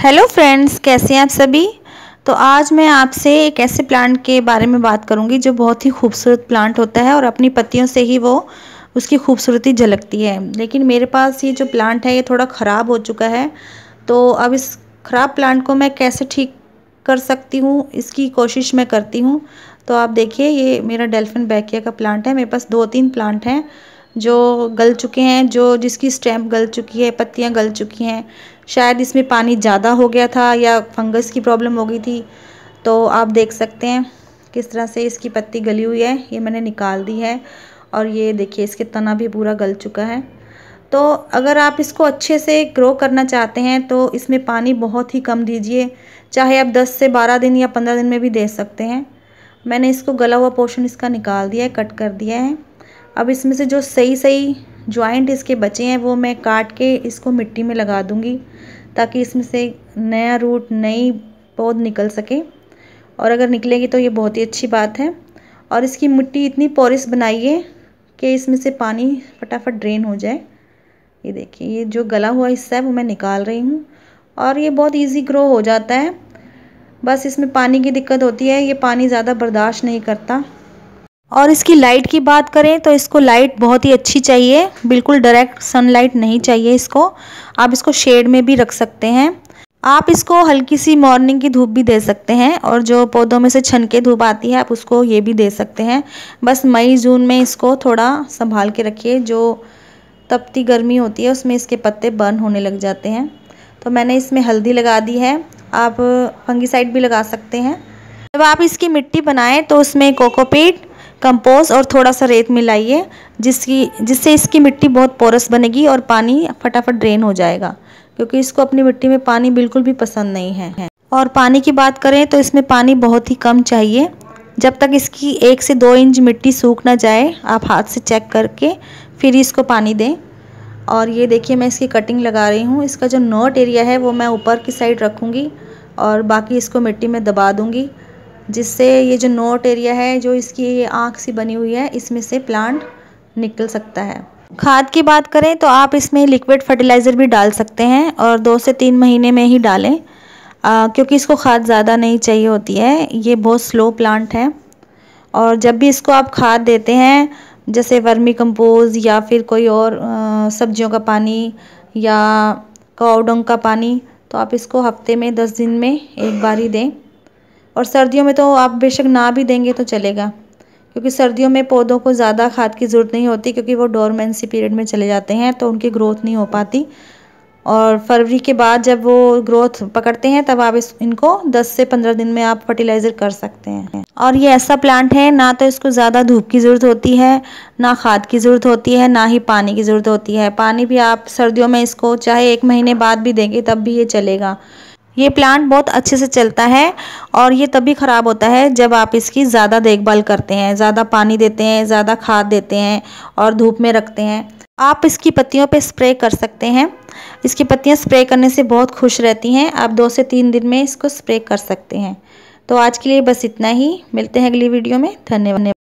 hello friends कैसे हैं आप सभी तो आज मैं आपसे एक ऐसे प्लांट के बारे में बात करूंगी जो बहुत ही खूबसूरत प्लांट होता है और अपनी पत्तियों से ही वो उसकी खूबसूरती झलकती है लेकिन मेरे पास ये जो प्लांट है ये थोड़ा ख़राब हो चुका है तो अब इस ख़राब प्लांट को मैं कैसे ठीक कर सकती हूँ इसकी कोशिश मैं करती हूँ तो आप देखिए ये मेरा डेल्फिन बैकिया का प्लांट है मेरे पास दो तीन प्लांट हैं जो गल चुके हैं जो जिसकी स्टैम्प गल चुकी है पत्तियां गल चुकी हैं शायद इसमें पानी ज़्यादा हो गया था या फंगस की प्रॉब्लम हो गई थी तो आप देख सकते हैं किस तरह से इसकी पत्ती गली हुई है ये मैंने निकाल दी है और ये देखिए इसके तना भी पूरा गल चुका है तो अगर आप इसको अच्छे से ग्रो करना चाहते हैं तो इसमें पानी बहुत ही कम दीजिए चाहे आप 10 से 12 दिन या 15 दिन में भी दे सकते हैं मैंने इसको गला हुआ पोर्शन इसका निकाल दिया है कट कर दिया है अब इसमें से जो सही सही ज्वाइंट इसके बचे हैं वो मैं काट के इसको मिट्टी में लगा दूँगी ताकि इसमें से नया रूट नई पौध निकल सके और अगर निकलेगी तो ये बहुत ही अच्छी बात है और इसकी मिट्टी इतनी पॉरिस बनाइए कि इसमें से पानी फटाफट ड्रेन हो जाए ये देखिए ये जो गला हुआ हिस्सा है वो मैं निकाल रही हूँ और ये बहुत इजी ग्रो हो जाता है बस इसमें पानी की दिक्कत होती है ये पानी ज़्यादा बर्दाश्त नहीं करता और इसकी लाइट की बात करें तो इसको लाइट बहुत ही अच्छी चाहिए बिल्कुल डायरेक्ट सनलाइट नहीं चाहिए इसको आप इसको शेड में भी रख सकते हैं आप इसको हल्की सी मॉर्निंग की धूप भी दे सकते हैं और जो पौधों में से छनके धूप आती है आप उसको ये भी दे सकते हैं बस मई जून में इसको थोड़ा संभाल के रखिए जो तपती गर्मी होती है उसमें इसके पत्ते बर्न होने लग जाते हैं तो मैंने इसमें हल्दी लगा दी है आप फंगीसाइड भी लगा सकते हैं जब आप इसकी मिट्टी बनाएं तो उसमें कोकोपीट कंपोस्ट और थोड़ा सा रेत मिलाइए जिसकी जिससे इसकी मिट्टी बहुत पोरस बनेगी और पानी फटाफट ड्रेन हो जाएगा क्योंकि इसको अपनी मिट्टी में पानी बिल्कुल भी पसंद नहीं है और पानी की बात करें तो इसमें पानी बहुत ही कम चाहिए जब तक इसकी एक से दो इंच मिट्टी सूख ना जाए आप हाथ से चेक करके फिर इसको पानी दें और ये देखिए मैं इसकी कटिंग लगा रही हूँ इसका जो नोट एरिया है वो मैं ऊपर की साइड रखूँगी और बाकी इसको मिट्टी में दबा दूँगी जिससे ये जो नोट एरिया है जो इसकी ये आँख सी बनी हुई है इसमें से प्लांट निकल सकता है खाद की बात करें तो आप इसमें लिक्विड फर्टिलाइज़र भी डाल सकते हैं और दो से तीन महीने में ही डालें आ, क्योंकि इसको खाद ज़्यादा नहीं चाहिए होती है ये बहुत स्लो प्लांट है और जब भी इसको आप खाद देते हैं जैसे वर्मी कंपोज या फिर कोई और सब्जियों का पानी या काउडंग का पानी तो आप इसको हफ्ते में दस दिन में एक बार ही दें और सर्दियों में तो आप बेशक ना भी देंगे तो चलेगा क्योंकि सर्दियों में पौधों को ज़्यादा खाद की ज़रूरत नहीं होती क्योंकि वो डोरमेंसी पीरियड में चले जाते हैं तो उनकी ग्रोथ नहीं हो पाती और फरवरी के बाद जब वो ग्रोथ पकड़ते हैं तब आप इस इनको 10 से 15 दिन में आप फर्टिलाइज़र कर सकते हैं और ये ऐसा प्लांट है ना तो इसको ज़्यादा धूप की ज़रूरत होती है ना खाद की ज़रूरत होती है ना ही पानी की ज़रूरत होती है पानी भी आप सर्दियों में इसको चाहे एक महीने बाद भी देंगे तब भी ये चलेगा ये प्लांट बहुत अच्छे से चलता है और ये तभी ख़राब होता है जब आप इसकी ज़्यादा देखभाल करते हैं ज़्यादा पानी देते हैं ज़्यादा खाद देते हैं और धूप में रखते हैं आप इसकी पत्तियों पे स्प्रे कर सकते हैं इसकी पत्तियाँ स्प्रे करने से बहुत खुश रहती हैं आप दो से तीन दिन में इसको स्प्रे कर सकते हैं तो आज के लिए बस इतना ही मिलते हैं अगली वीडियो में धन्यवाद